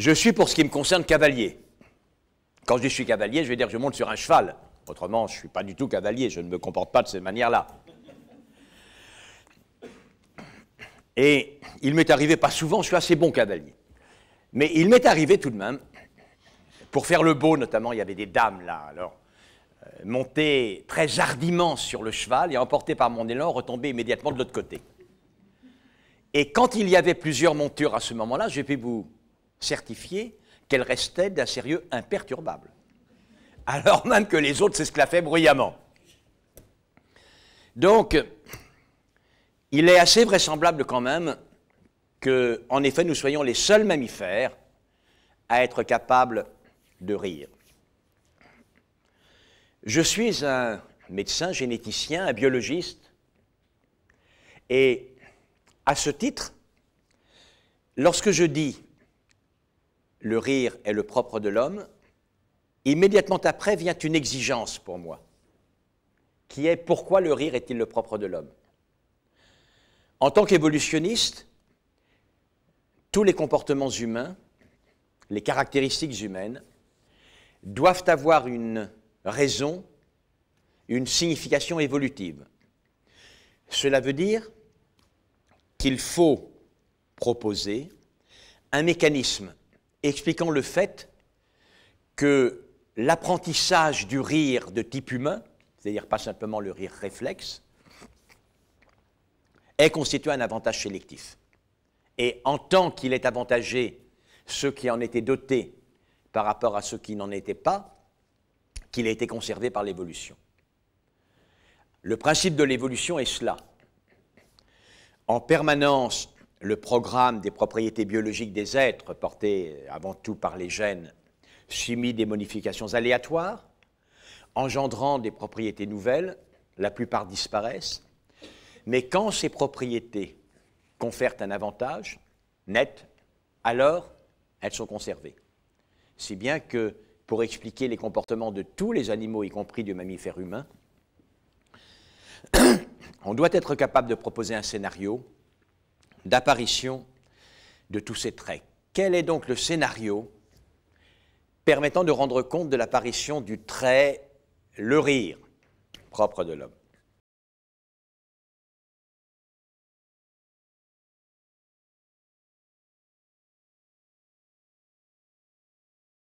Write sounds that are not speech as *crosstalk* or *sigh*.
Je suis, pour ce qui me concerne, cavalier. Quand je suis cavalier, je veux dire que je monte sur un cheval. Autrement, je ne suis pas du tout cavalier, je ne me comporte pas de cette manière-là. Et il m'est arrivé, pas souvent, je suis assez bon cavalier. Mais il m'est arrivé tout de même, pour faire le beau notamment, il y avait des dames là, alors, euh, monter très hardiment sur le cheval et emporté par mon élan, retomber immédiatement de l'autre côté. Et quand il y avait plusieurs montures à ce moment-là, j'ai pu vous certifié qu'elle restait d'un sérieux imperturbable, alors même que les autres s'esclaffaient bruyamment. Donc, il est assez vraisemblable quand même que, en effet, nous soyons les seuls mammifères à être capables de rire. Je suis un médecin, généticien, un biologiste, et à ce titre, lorsque je dis le rire est le propre de l'homme, immédiatement après vient une exigence pour moi, qui est pourquoi le rire est-il le propre de l'homme En tant qu'évolutionniste, tous les comportements humains, les caractéristiques humaines, doivent avoir une raison, une signification évolutive. Cela veut dire qu'il faut proposer un mécanisme expliquant le fait que l'apprentissage du rire de type humain, c'est-à-dire pas simplement le rire réflexe, est constitué un avantage sélectif. Et en tant qu'il est avantagé ceux qui en étaient dotés par rapport à ceux qui n'en étaient pas, qu'il a été conservé par l'évolution. Le principe de l'évolution est cela. En permanence, le programme des propriétés biologiques des êtres, porté euh, avant tout par les gènes, subit des modifications aléatoires, engendrant des propriétés nouvelles, la plupart disparaissent, mais quand ces propriétés confèrent un avantage net, alors elles sont conservées. Si bien que pour expliquer les comportements de tous les animaux, y compris du mammifère humain, *coughs* on doit être capable de proposer un scénario d'apparition de tous ces traits. Quel est donc le scénario permettant de rendre compte de l'apparition du trait, le rire, propre de l'homme